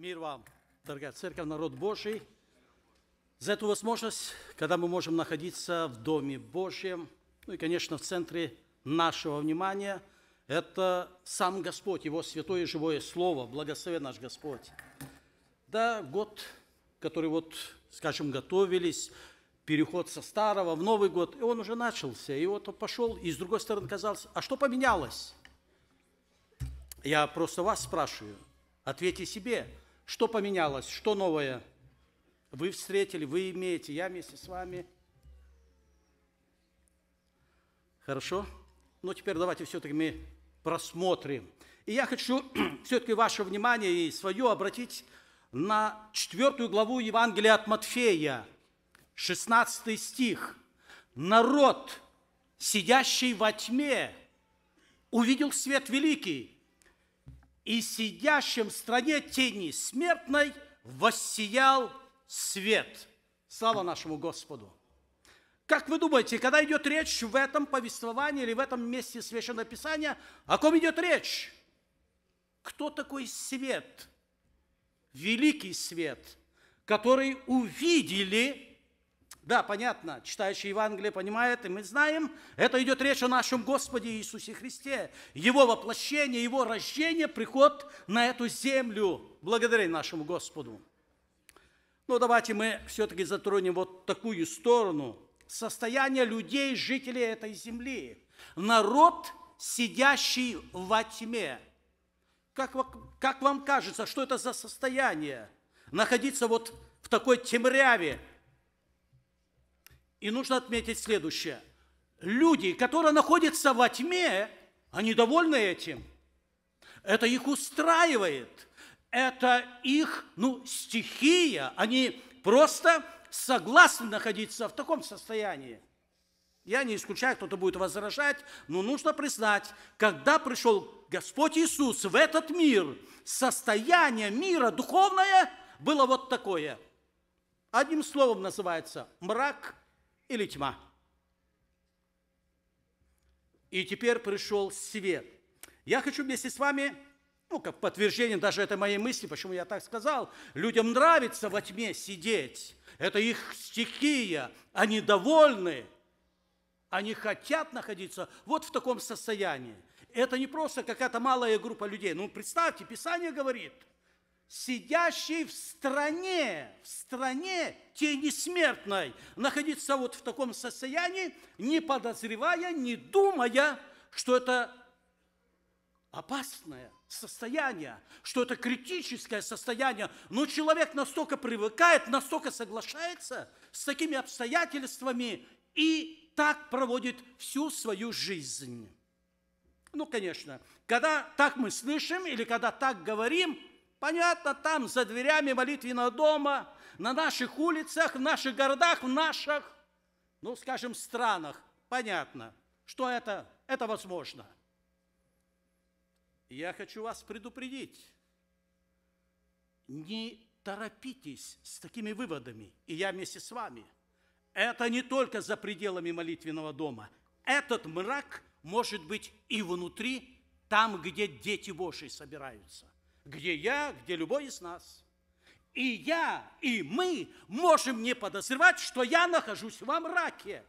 Мир вам, дорогая церковь, народ Божий, за эту возможность, когда мы можем находиться в Доме Божьем, ну и, конечно, в центре нашего внимания, это сам Господь, Его святое и живое Слово, благословен наш Господь. Да, год, который вот, скажем, готовились, переход со старого в Новый год, и он уже начался, и вот он пошел, и с другой стороны казалось, а что поменялось? Я просто вас спрашиваю, ответьте себе – что поменялось? Что новое? Вы встретили, вы имеете, я вместе с вами. Хорошо? Ну, теперь давайте все-таки мы просмотрим. И я хочу все-таки ваше внимание и свое обратить на четвертую главу Евангелия от Матфея, 16 стих. «Народ, сидящий во тьме, увидел свет великий, и сидящим в стране тени смертной воссиял свет. Слава нашему Господу! Как вы думаете, когда идет речь в этом повествовании или в этом месте Священного Писания, о ком идет речь? Кто такой свет? Великий свет, который увидели да, понятно, читающий Евангелие понимает, и мы знаем, это идет речь о нашем Господе Иисусе Христе, Его воплощение, Его рождение, приход на эту землю, благодаря нашему Господу. Но ну, давайте мы все-таки затронем вот такую сторону состояния людей, жителей этой земли. Народ, сидящий во тьме. Как, как вам кажется, что это за состояние? Находиться вот в такой темряве, и нужно отметить следующее. Люди, которые находятся во тьме, они довольны этим. Это их устраивает. Это их, ну, стихия. Они просто согласны находиться в таком состоянии. Я не исключаю, кто-то будет возражать, но нужно признать, когда пришел Господь Иисус в этот мир, состояние мира духовное было вот такое. Одним словом называется мрак – или тьма. И теперь пришел свет. Я хочу вместе с вами, ну, как подтверждение даже этой моей мысли, почему я так сказал, людям нравится во тьме сидеть. Это их стихия. Они довольны. Они хотят находиться вот в таком состоянии. Это не просто какая-то малая группа людей. Ну, представьте, Писание говорит – сидящий в стране, в стране тени смертной, находиться вот в таком состоянии, не подозревая, не думая, что это опасное состояние, что это критическое состояние. Но человек настолько привыкает, настолько соглашается с такими обстоятельствами и так проводит всю свою жизнь. Ну, конечно, когда так мы слышим или когда так говорим – Понятно, там за дверями молитвенного дома, на наших улицах, в наших городах, в наших, ну, скажем, странах. Понятно, что это, это возможно. Я хочу вас предупредить. Не торопитесь с такими выводами, и я вместе с вами. Это не только за пределами молитвенного дома. Этот мрак может быть и внутри, там, где дети Божьи собираются где я, где любой из нас. И я, и мы можем не подозревать, что я нахожусь во мраке.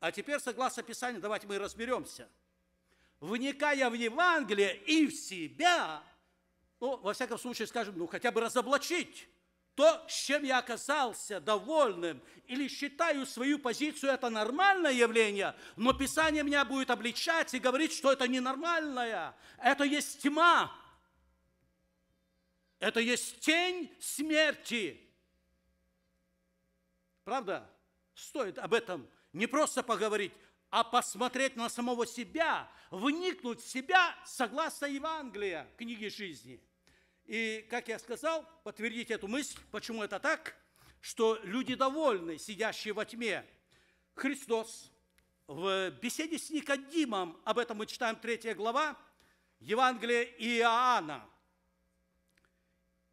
А теперь, согласно Писанию, давайте мы разберемся. Вникая в Евангелие и в себя, ну, во всяком случае, скажем, ну, хотя бы разоблачить то, с чем я оказался довольным, или считаю свою позицию, это нормальное явление, но Писание меня будет обличать и говорить, что это ненормальное, это есть тьма, это есть тень смерти. Правда? Стоит об этом не просто поговорить, а посмотреть на самого себя, вникнуть в себя согласно Евангелия, книги жизни. И, как я сказал, подтвердить эту мысль, почему это так, что люди довольны, сидящие во тьме. Христос в беседе с Никодимом, об этом мы читаем 3 глава, Евангелия Иоанна,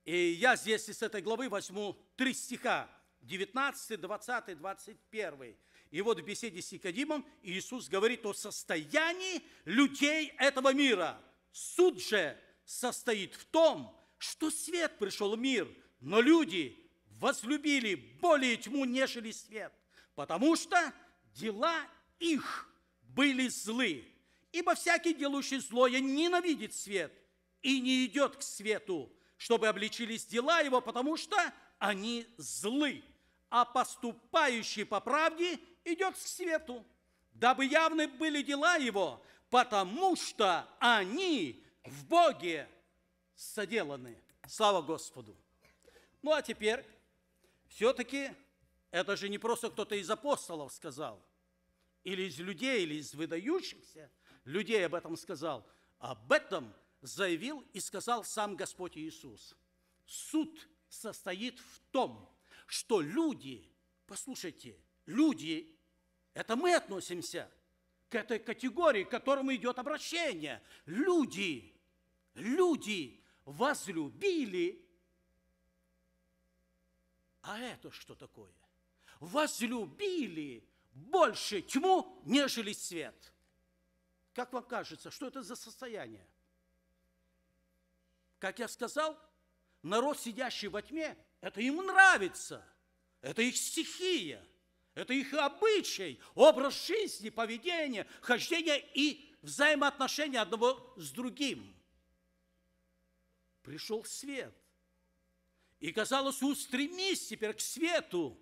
и я здесь из этой главы возьму три стиха, 19, 20, 21. И вот в беседе с Никодимом Иисус говорит о состоянии людей этого мира. Суд же состоит в том, что свет пришел в мир, но люди возлюбили более тьму, нежели свет, потому что дела их были злы. Ибо всякий, делающий злое, ненавидит свет и не идет к свету, чтобы обличились дела его, потому что они злы, а поступающий по правде идет к свету, дабы явны были дела его, потому что они в Боге соделаны. Слава Господу! Ну а теперь, все-таки, это же не просто кто-то из апостолов сказал, или из людей, или из выдающихся людей об этом сказал. Об этом – заявил и сказал сам Господь Иисус. Суд состоит в том, что люди, послушайте, люди, это мы относимся к этой категории, к которому идет обращение. Люди, люди возлюбили, а это что такое? Возлюбили больше тьму, нежели свет. Как вам кажется, что это за состояние? Как я сказал, народ, сидящий во тьме, это им нравится, это их стихия, это их обычай, образ жизни, поведение, хождение и взаимоотношения одного с другим. Пришел свет. И казалось, устремись теперь к свету,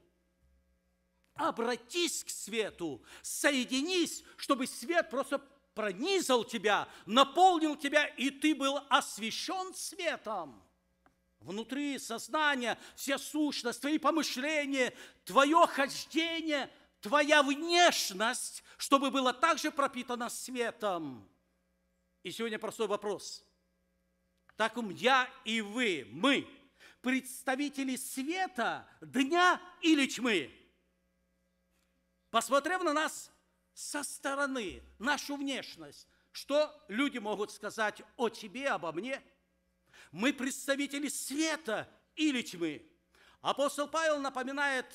обратись к свету, соединись, чтобы свет просто пронизал тебя, наполнил тебя, и ты был освящен светом. Внутри сознания вся сущность, твои помышления, твое хождение, твоя внешность, чтобы было также пропитано светом. И сегодня простой вопрос. Так ум я и вы, мы, представители света, дня или тьмы? Посмотрев на нас, со стороны нашу внешность, что люди могут сказать о тебе, обо мне? Мы представители света или тьмы. Апостол Павел напоминает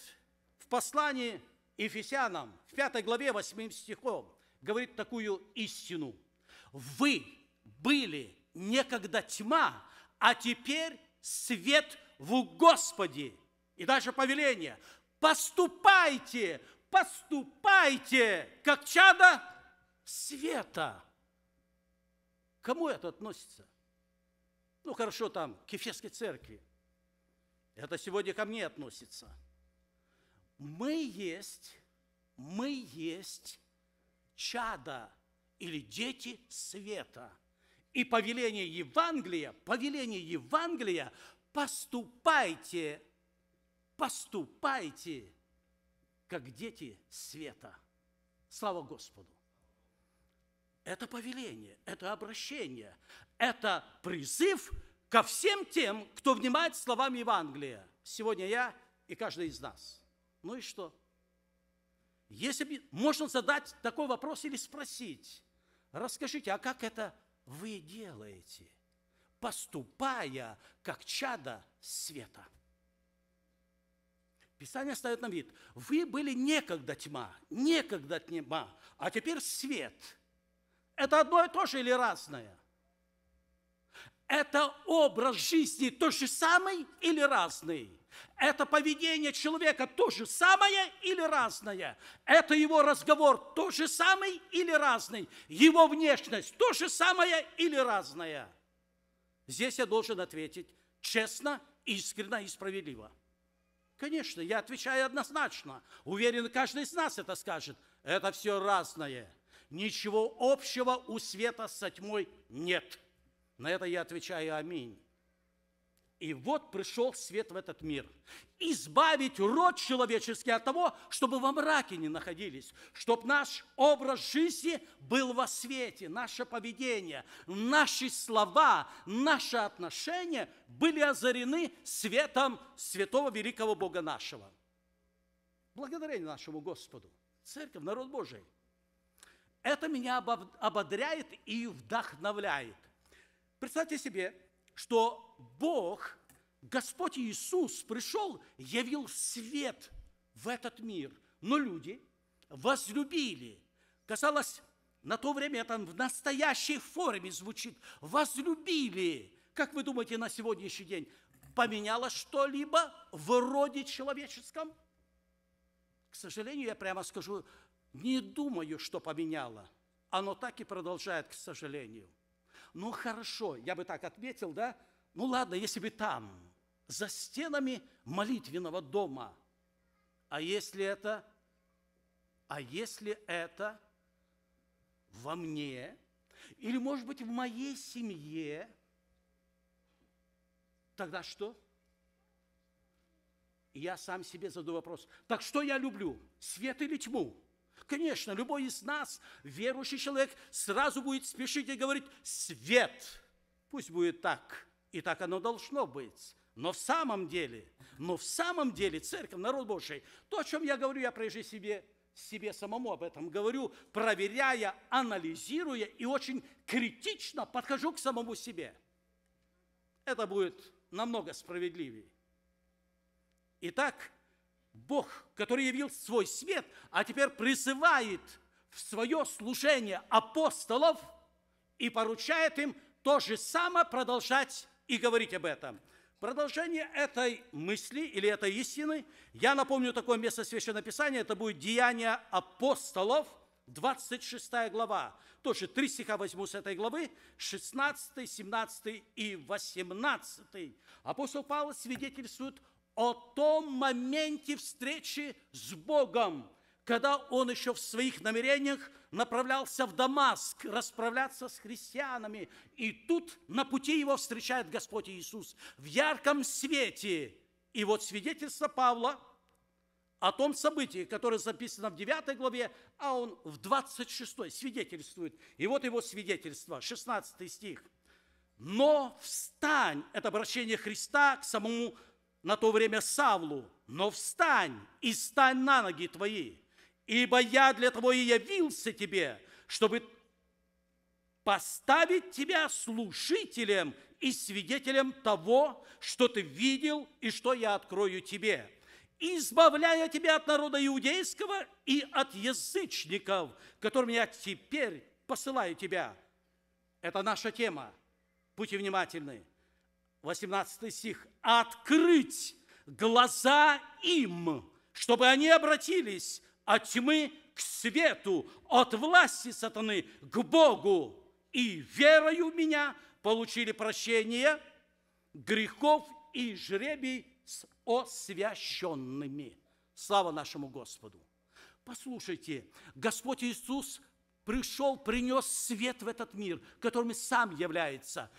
в послании Ефесянам, в 5 главе 8 стихом, говорит такую истину. Вы были некогда тьма, а теперь свет в Господе. И дальше повеление. Поступайте поступайте, как чада света. кому это относится? Ну, хорошо, там, к Ефесской церкви. Это сегодня ко мне относится. Мы есть, мы есть чада или дети света. И повеление Евангелия, повеление Евангелия, поступайте, поступайте как дети света. Слава Господу! Это повеление, это обращение, это призыв ко всем тем, кто внимает словам Евангелия. Сегодня я и каждый из нас. Ну и что? Если бы можно задать такой вопрос или спросить, расскажите, а как это вы делаете, поступая как чада света? Писание ставит на вид, вы были некогда тьма, некогда тьма, а теперь свет. Это одно и то же или разное? Это образ жизни тот же самый или разный? Это поведение человека то же самое или разное? Это его разговор то же самый или разный? Его внешность то же самое или разное? Здесь я должен ответить честно, искренно и справедливо – Конечно, я отвечаю однозначно. Уверен, каждый из нас это скажет. Это все разное. Ничего общего у света со тьмой нет. На это я отвечаю аминь. И вот пришел свет в этот мир. Избавить род человеческий от того, чтобы во мраке не находились, чтобы наш образ жизни был во свете, наше поведение, наши слова, наши отношения были озарены светом святого великого Бога нашего. Благодарение нашему Господу. Церковь, народ Божий. Это меня ободряет и вдохновляет. Представьте себе, что Бог, Господь Иисус пришел, явил свет в этот мир. Но люди возлюбили. Казалось, на то время это в настоящей форме звучит. Возлюбили. Как вы думаете, на сегодняшний день поменяло что-либо в роде человеческом? К сожалению, я прямо скажу, не думаю, что поменяло. Оно так и продолжает, к сожалению – ну хорошо, я бы так отметил, да, ну ладно, если бы там, за стенами молитвенного дома, а если это, а если это во мне, или, может быть, в моей семье, тогда что? я сам себе задаю вопрос, так что я люблю, свет или тьму? Конечно, любой из нас, верующий человек, сразу будет спешить и говорить «свет». Пусть будет так, и так оно должно быть. Но в самом деле, но в самом деле, церковь, народ Божий, то, о чем я говорю, я прежде себе, себе самому об этом говорю, проверяя, анализируя и очень критично подхожу к самому себе. Это будет намного справедливее. Итак, Бог, который явил свой свет, а теперь призывает в свое служение апостолов и поручает им то же самое продолжать и говорить об этом. Продолжение этой мысли или этой истины, я напомню такое место Священного Писания, это будет Деяние апостолов, 26 глава, тоже три стиха возьму с этой главы, 16, 17 и 18. Апостол Павел свидетельствует о том моменте встречи с Богом, когда он еще в своих намерениях направлялся в Дамаск расправляться с христианами. И тут на пути его встречает Господь Иисус в ярком свете. И вот свидетельство Павла о том событии, которое записано в 9 главе, а он в 26 свидетельствует. И вот его свидетельство, 16 стих. «Но встань» – это обращение Христа к самому на то время Савлу, но встань и стань на ноги твои, ибо я для того и явился тебе, чтобы поставить тебя слушателем и свидетелем того, что ты видел и что я открою тебе, избавляя тебя от народа иудейского и от язычников, которым я теперь посылаю тебя. Это наша тема. Будьте внимательны. 18 стих, «открыть глаза им, чтобы они обратились от тьмы к свету, от власти сатаны к Богу, и верою меня получили прощение грехов и жребий с освященными». Слава нашему Господу! Послушайте, Господь Иисус – пришел, принес свет в этот мир, которым сам является.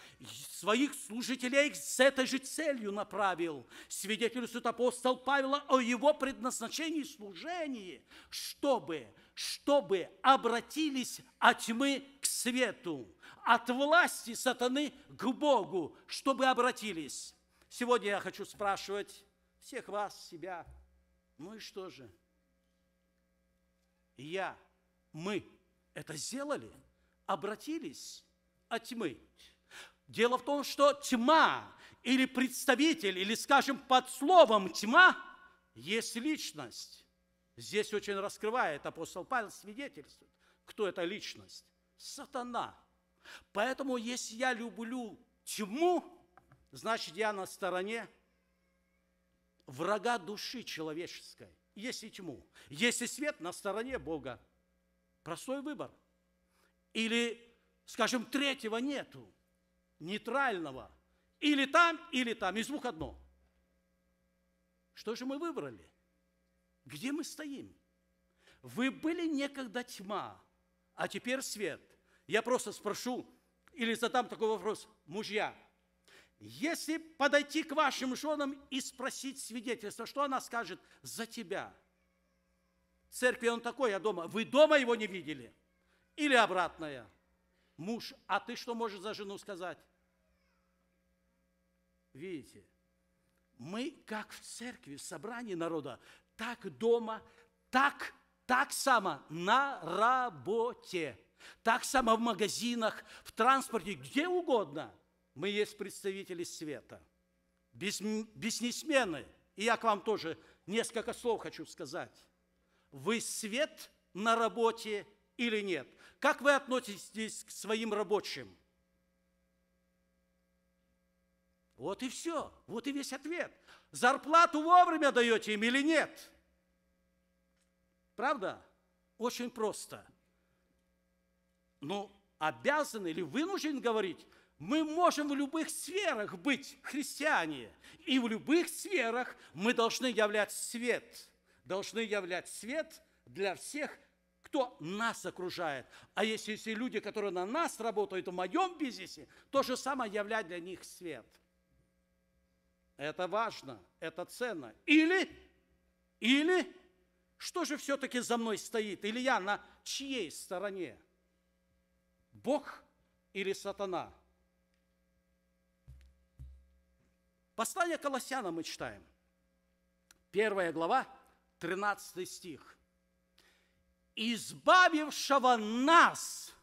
своих служителей с этой же целью направил. Свидетельствует апостол Павел о его предназначении и служении, чтобы, чтобы обратились от тьмы к свету, от власти сатаны к Богу, чтобы обратились. Сегодня я хочу спрашивать всех вас, себя, ну и что же? Я, мы – это сделали, обратились от тьмы. Дело в том, что тьма или представитель, или, скажем, под словом тьма есть личность. Здесь очень раскрывает апостол Павел свидетельствует, кто эта личность. Сатана. Поэтому, если я люблю тьму, значит, я на стороне врага души человеческой. Если тьму. Если свет на стороне Бога. Простой выбор. Или, скажем, третьего нету, нейтрального. Или там, или там, из двух одно. Что же мы выбрали? Где мы стоим? Вы были некогда тьма, а теперь свет. Я просто спрошу или задам такой вопрос. Мужья, если подойти к вашим женам и спросить свидетельство, что она скажет за тебя – в церкви он такой, а дома. Вы дома его не видели? Или обратное? Муж, а ты что можешь за жену сказать? Видите, мы как в церкви, в собрании народа, так дома, так, так само на работе, так само в магазинах, в транспорте, где угодно. Мы есть представители света, бизнесмены. И я к вам тоже несколько слов хочу сказать вы свет на работе или нет? Как вы относитесь к своим рабочим? Вот и все, вот и весь ответ. Зарплату вовремя даете им или нет? Правда? Очень просто. Но ну, обязаны или вынужден говорить, мы можем в любых сферах быть христиане, и в любых сферах мы должны являть свет – должны являть свет для всех, кто нас окружает. А если есть люди, которые на нас работают в моем бизнесе, то же самое являть для них свет. Это важно, это ценно. Или, или, что же все-таки за мной стоит? Или я на чьей стороне? Бог или сатана? Послание Колоссяна мы читаем. Первая глава, 13 стих. «Избавившего нас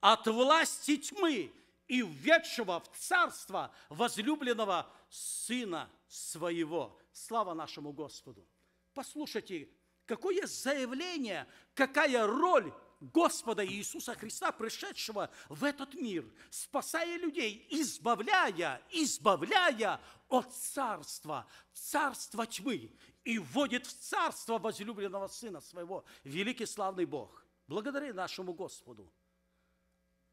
от власти тьмы и введшего в царство возлюбленного Сына Своего». Слава нашему Господу! Послушайте, какое заявление, какая роль Господа Иисуса Христа, пришедшего в этот мир, спасая людей, избавляя, избавляя от царства, царства тьмы и вводит в царство возлюбленного Сына Своего, великий славный Бог. Благодаря нашему Господу.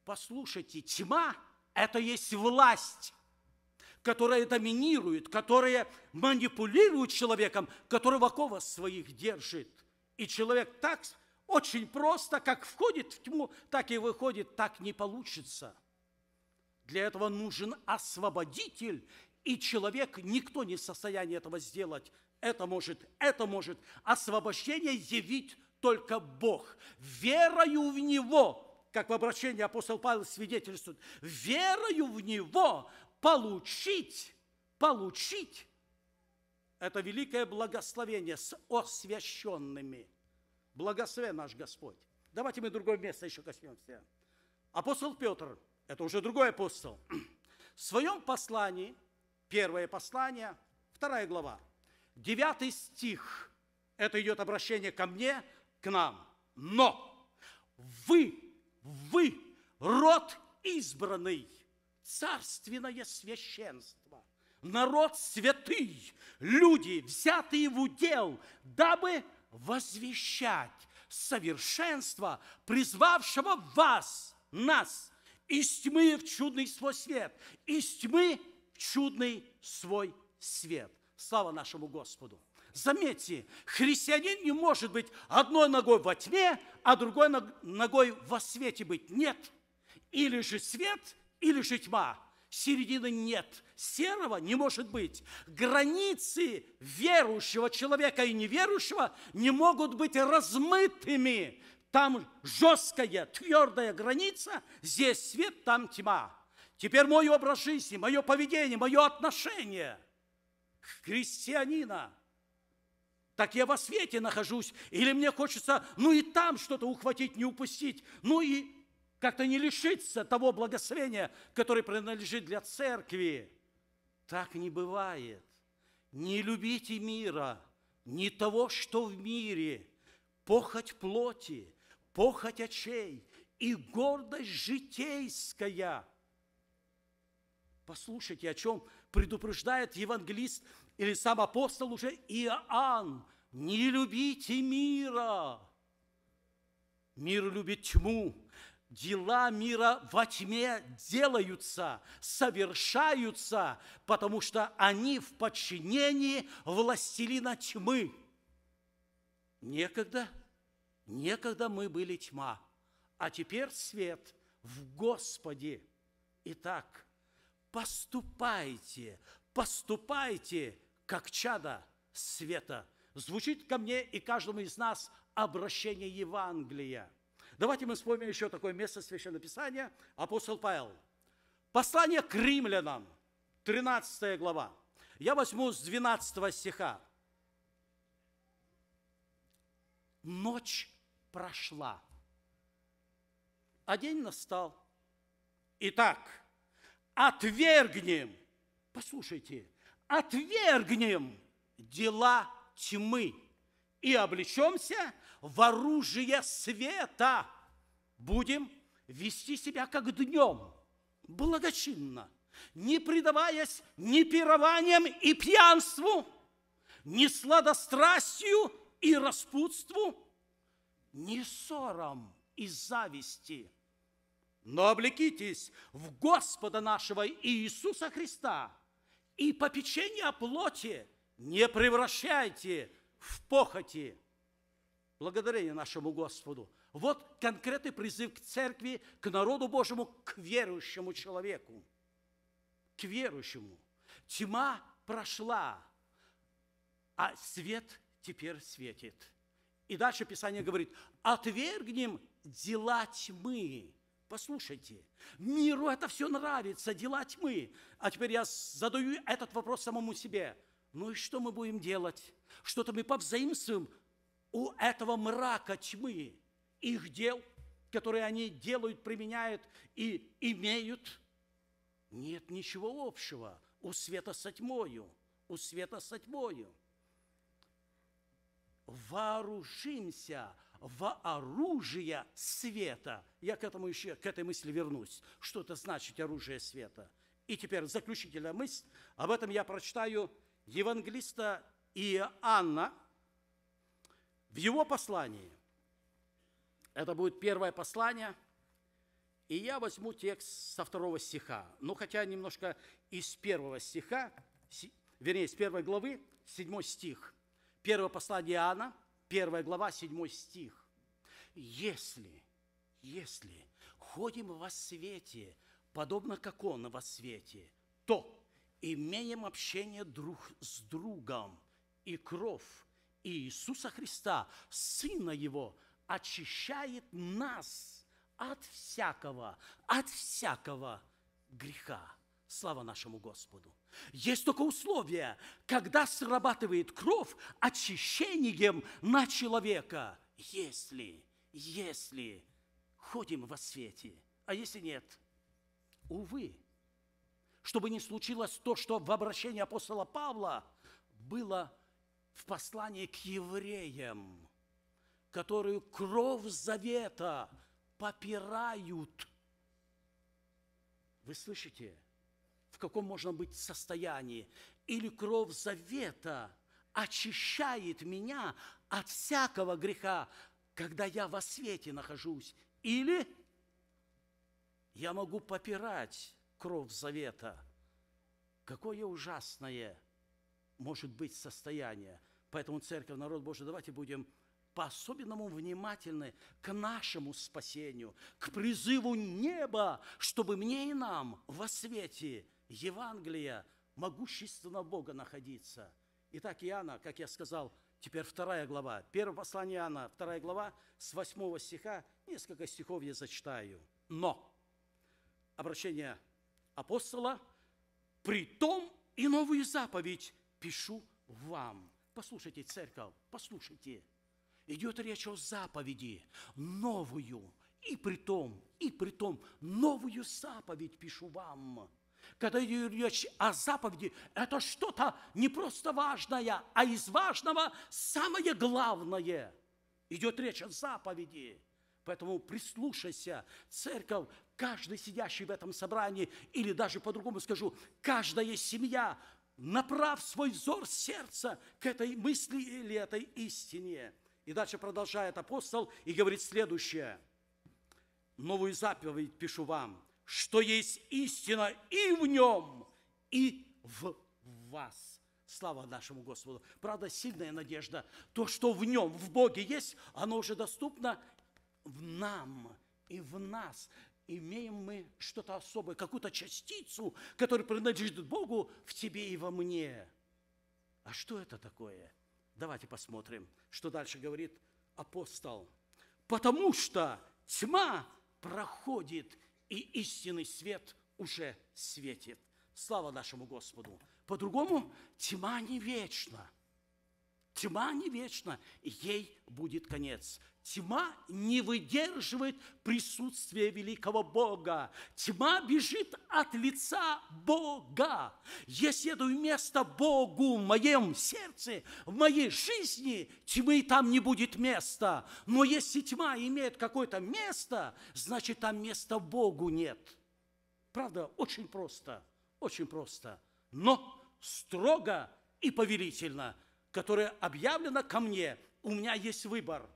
Послушайте, тьма – это есть власть, которая доминирует, которая манипулирует человеком, который в оковах своих держит. И человек так очень просто, как входит в тьму, так и выходит, так не получится. Для этого нужен освободитель, и человек, никто не в состоянии этого сделать это может, это может. Освобождение явить только Бог. Верою в Него, как в обращении апостол Павел свидетельствует, верою в Него получить, получить это великое благословение с освященными. Благословен наш Господь. Давайте мы другое место еще коснемся. Апостол Петр, это уже другой апостол, в своем послании, первое послание, вторая глава, Девятый стих. Это идет обращение ко мне, к нам. Но вы, вы, род избранный, царственное священство, народ святый, люди, взятые в удел, дабы возвещать совершенство призвавшего вас, нас, из тьмы в чудный свой свет, из тьмы в чудный свой свет. Слава нашему Господу! Заметьте, христианин не может быть одной ногой во тьме, а другой ногой во свете быть. Нет. Или же свет, или же тьма. Середины нет. Серого не может быть. Границы верующего человека и неверующего не могут быть размытыми. Там жесткая, твердая граница, здесь свет, там тьма. Теперь мой образ жизни, мое поведение, мое отношение – христианина. Так я во свете нахожусь, или мне хочется, ну и там что-то ухватить, не упустить, ну и как-то не лишиться того благословения, которое принадлежит для церкви. Так не бывает. Не любите мира, не того, что в мире, похоть плоти, похоть очей и гордость житейская. Послушайте, о чем предупреждает евангелист или сам апостол уже Иоанн, не любите мира. Мир любит тьму. Дела мира во тьме делаются, совершаются, потому что они в подчинении властелина тьмы. Некогда, некогда мы были тьма, а теперь свет в Господе. Итак, поступайте, поступайте, как чада света. Звучит ко мне и каждому из нас обращение Евангелия. Давайте мы вспомним еще такое место Священного Писания, апостол Павел. Послание к римлянам, 13 глава. Я возьму с 12 стиха. Ночь прошла, а день настал. Итак, отвергнем, послушайте, отвергнем дела тьмы и облечемся в оружие света. Будем вести себя как днем, благочинно, не предаваясь ни пированием и пьянству, ни сладострастию и распутству, ни ссорам и зависти – но облекитесь в Господа нашего Иисуса Христа и попечение о плоти не превращайте в похоти. Благодарение нашему Господу. Вот конкретный призыв к церкви, к народу Божьему, к верующему человеку. К верующему. Тьма прошла, а свет теперь светит. И дальше Писание говорит, отвергнем дела тьмы Послушайте, миру это все нравится, дела тьмы. А теперь я задаю этот вопрос самому себе. Ну и что мы будем делать? Что-то мы повзаимствуем у этого мрака тьмы, их дел, которые они делают, применяют и имеют. Нет ничего общего у света со тьмою, у света со тьмою. Вооружимся – во оружие света. Я к этому еще, к этой мысли вернусь. Что это значит оружие света? И теперь заключительная мысль. Об этом я прочитаю евангелиста Иоанна в его послании. Это будет первое послание, и я возьму текст со второго стиха. Ну, хотя немножко из первого стиха, вернее, из первой главы, седьмой стих. Первое послание Иоанна – 1 глава, 7 стих. «Если, если ходим во свете, подобно как Он во свете, то имеем общение друг с другом, и кровь Иисуса Христа, Сына Его, очищает нас от всякого, от всякого греха. Слава нашему Господу! Есть только условие, когда срабатывает кровь очищением на человека. Если, если ходим во свете, а если нет, увы, чтобы не случилось то, что в обращении апостола Павла было в послании к евреям, которую кровь завета попирают. Вы слышите? каком можно быть состоянии. Или кровь завета очищает меня от всякого греха, когда я во свете нахожусь. Или я могу попирать кровь завета. Какое ужасное может быть состояние. Поэтому, церковь, народ Божий, давайте будем по-особенному внимательны к нашему спасению, к призыву неба, чтобы мне и нам во свете – Евангелия, могущественно Бога находиться. Итак, Иоанна, как я сказал, теперь вторая глава. Первое послание Иоанна, вторая глава, с восьмого стиха, несколько стихов я зачитаю. Но, обращение апостола, при том и новую заповедь пишу вам. Послушайте, церковь, послушайте. Идет речь о заповеди, новую, и при том, и при том, новую заповедь пишу вам когда идет речь о заповеди, это что-то не просто важное, а из важного самое главное. Идет речь о заповеди. Поэтому прислушайся, церковь, каждый сидящий в этом собрании, или даже по-другому скажу, каждая семья, направ свой взор сердца к этой мысли или этой истине. И дальше продолжает апостол и говорит следующее. «Новую заповедь пишу вам, что есть истина и в нем, и в вас. Слава нашему Господу. Правда, сильная надежда. То, что в нем, в Боге есть, оно уже доступно в нам и в нас. Имеем мы что-то особое, какую-то частицу, которая принадлежит Богу в тебе и во мне. А что это такое? Давайте посмотрим, что дальше говорит апостол. Потому что тьма проходит, и истинный свет уже светит. Слава нашему Господу! По-другому тьма не вечна – Тьма не вечна, и ей будет конец. Тьма не выдерживает присутствия великого Бога. Тьма бежит от лица Бога. Я следую место Богу в моем сердце, в моей жизни. Тьмы там не будет места. Но если тьма имеет какое-то место, значит, там места Богу нет. Правда, очень просто, очень просто, но строго и повелительно – которое объявлено ко мне, у меня есть выбор.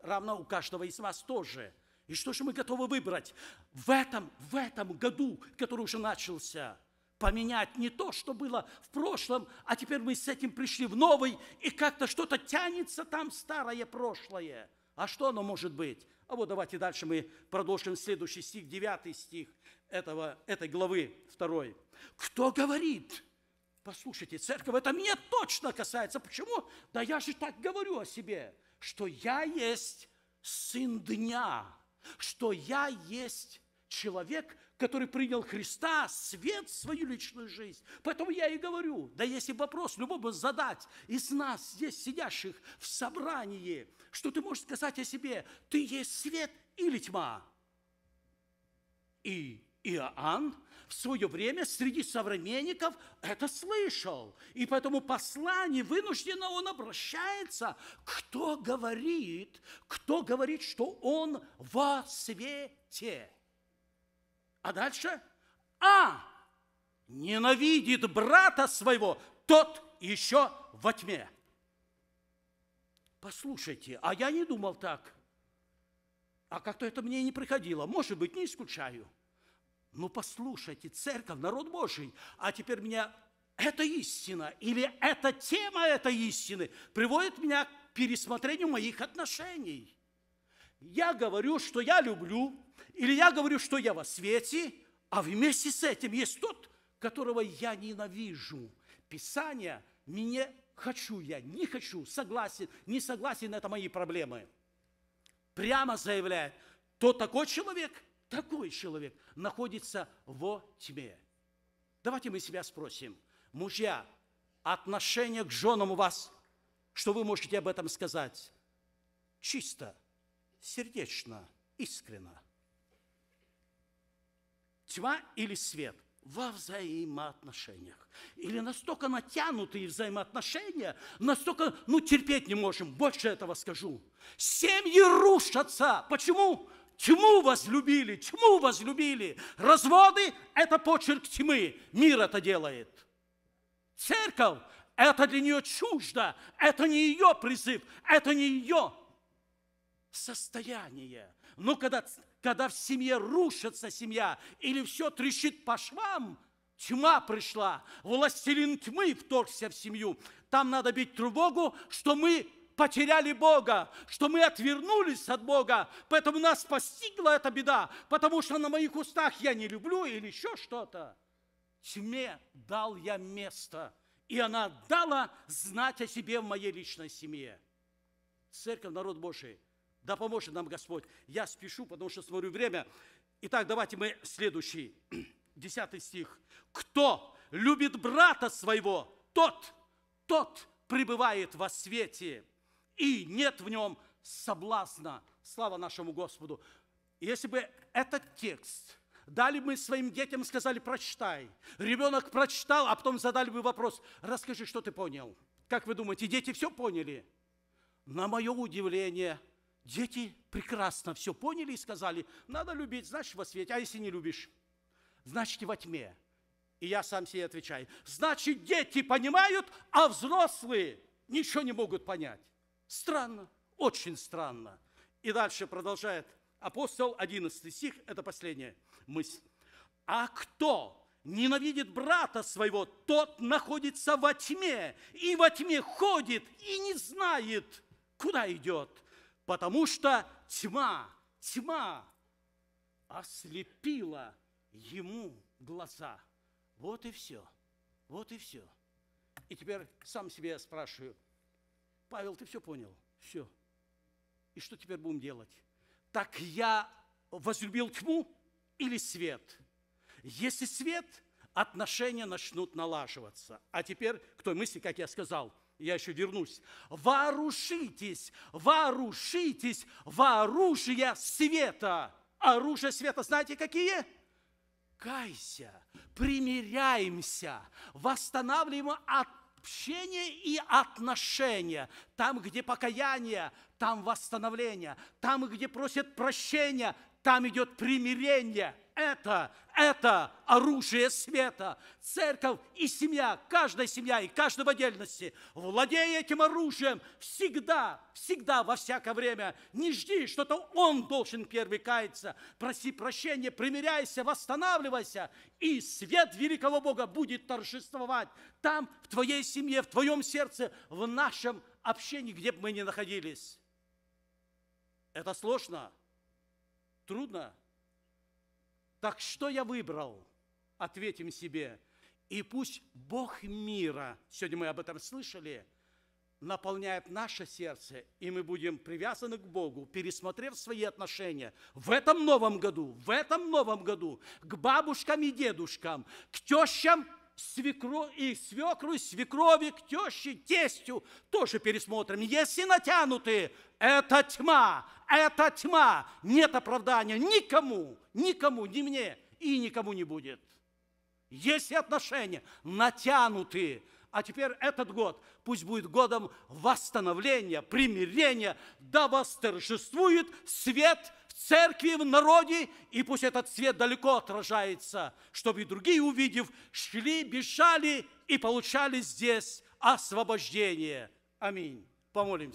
Равно у каждого из вас тоже. И что же мы готовы выбрать? В этом, в этом году, который уже начался, поменять не то, что было в прошлом, а теперь мы с этим пришли в новый, и как-то что-то тянется там старое прошлое. А что оно может быть? А вот давайте дальше мы продолжим следующий стих, девятый стих этого, этой главы 2. «Кто говорит?» Послушайте, церковь, это меня точно касается. Почему? Да я же так говорю о себе, что я есть сын дня, что я есть человек, который принял Христа, свет в свою личную жизнь. Поэтому я и говорю, да если вопрос любому задать из нас, здесь сидящих в собрании, что ты можешь сказать о себе, ты есть свет или тьма? И Иоанн в свое время среди современников это слышал. И поэтому послание вынужденно он обращается. Кто говорит, кто говорит, что он во свете? А дальше? А ненавидит брата своего, тот еще во тьме. Послушайте, а я не думал так. А как-то это мне не приходило. Может быть, не исключаю ну послушайте, церковь, народ Божий, а теперь меня эта истина или эта тема этой истины приводит меня к пересмотрению моих отношений. Я говорю, что я люблю, или я говорю, что я во свете, а вместе с этим есть тот, которого я ненавижу. Писание мне хочу я, не хочу, согласен, не согласен, это мои проблемы. Прямо заявляет, то такой человек – такой человек находится во тьме. Давайте мы себя спросим, мужья, отношение к женам у вас, что вы можете об этом сказать? Чисто, сердечно, искренно. Тьма или свет? во взаимоотношениях. Или настолько натянутые взаимоотношения, настолько, ну, терпеть не можем, больше этого скажу. Семьи рушатся. Почему? Тьму возлюбили, тьму возлюбили. Разводы – это почерк тьмы. Мир это делает. Церковь – это для нее чуждо. Это не ее призыв, это не ее состояние. Но когда, когда в семье рушится семья или все трещит по швам, тьма пришла, властелин тьмы вторгся в семью. Там надо бить тревогу, что мы потеряли Бога, что мы отвернулись от Бога, поэтому нас постигла эта беда, потому что на моих устах я не люблю или еще что-то. Тьме дал я место, и она дала знать о себе в моей личной семье. Церковь, народ Божий, да поможет нам Господь. Я спешу, потому что смотрю время. Итак, давайте мы следующий, десятый стих. «Кто любит брата своего, тот, тот пребывает во свете» и нет в нем соблазна. Слава нашему Господу! Если бы этот текст дали мы своим детям, сказали, прочитай. Ребенок прочитал, а потом задали бы вопрос, расскажи, что ты понял. Как вы думаете, дети все поняли? На мое удивление, дети прекрасно все поняли и сказали, надо любить, значит, во свете, а если не любишь? Значит, и во тьме. И я сам себе отвечаю, значит, дети понимают, а взрослые ничего не могут понять. Странно, очень странно. И дальше продолжает апостол, 11 стих, это последняя мысль. «А кто ненавидит брата своего, тот находится во тьме, и во тьме ходит, и не знает, куда идет, потому что тьма, тьма ослепила ему глаза». Вот и все, вот и все. И теперь сам себе я спрашиваю – Павел, ты все понял? Все. И что теперь будем делать? Так я возлюбил тьму или свет? Если свет, отношения начнут налаживаться. А теперь к той мысли, как я сказал, я еще вернусь. Вооружитесь, вооружитесь в оружие света. Оружие света знаете какие? Кайся, примиряемся, восстанавливаем от общение и отношения. Там, где покаяние, там восстановление. Там, где просят прощения, там идет примирение – это, это оружие света. Церковь и семья, каждая семья и каждая в отдельности, владея этим оружием, всегда, всегда, во всякое время, не жди, что-то он должен первый каяться. Проси прощения, примиряйся, восстанавливайся, и свет великого Бога будет торжествовать там, в твоей семье, в твоем сердце, в нашем общении, где бы мы ни находились. Это сложно, трудно, так что я выбрал? Ответим себе. И пусть Бог мира, сегодня мы об этом слышали, наполняет наше сердце, и мы будем привязаны к Богу, пересмотрев свои отношения в этом новом году, в этом новом году, к бабушкам и дедушкам, к тещам свекру, и свекру, свекрови, к теще, тестю тоже пересмотрим. Если натянуты, это тьма, это тьма. Нет оправдания никому, никому, ни мне и никому не будет. Если отношения натянуты, а теперь этот год пусть будет годом восстановления, примирения, да восторжествует свет в церкви, в народе, и пусть этот свет далеко отражается, чтобы и другие, увидев, шли, бежали и получали здесь освобождение. Аминь. Помолимся.